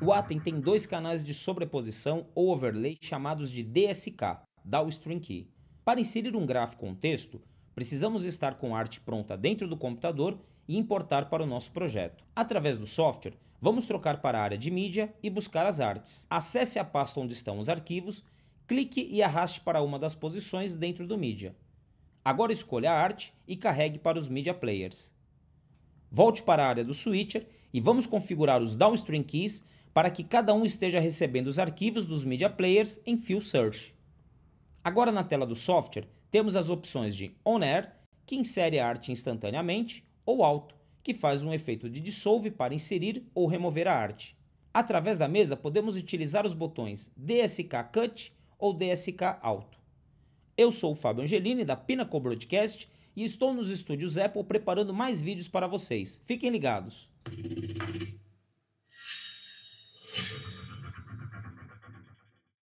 O Atem tem dois canais de sobreposição ou overlay chamados de DSK, Downstream Key. Para inserir um gráfico ou um texto, precisamos estar com a arte pronta dentro do computador e importar para o nosso projeto. Através do software, vamos trocar para a área de mídia e buscar as artes. Acesse a pasta onde estão os arquivos, clique e arraste para uma das posições dentro do mídia. Agora escolha a arte e carregue para os Media Players. Volte para a área do Switcher e vamos configurar os Downstream Keys para que cada um esteja recebendo os arquivos dos media players em Field Search. Agora na tela do software, temos as opções de On Air, que insere a arte instantaneamente, ou Auto, que faz um efeito de dissolve para inserir ou remover a arte. Através da mesa, podemos utilizar os botões DSK Cut ou DSK Auto. Eu sou o Fábio Angelini, da Pinnacle Broadcast, e estou nos estúdios Apple preparando mais vídeos para vocês. Fiquem ligados!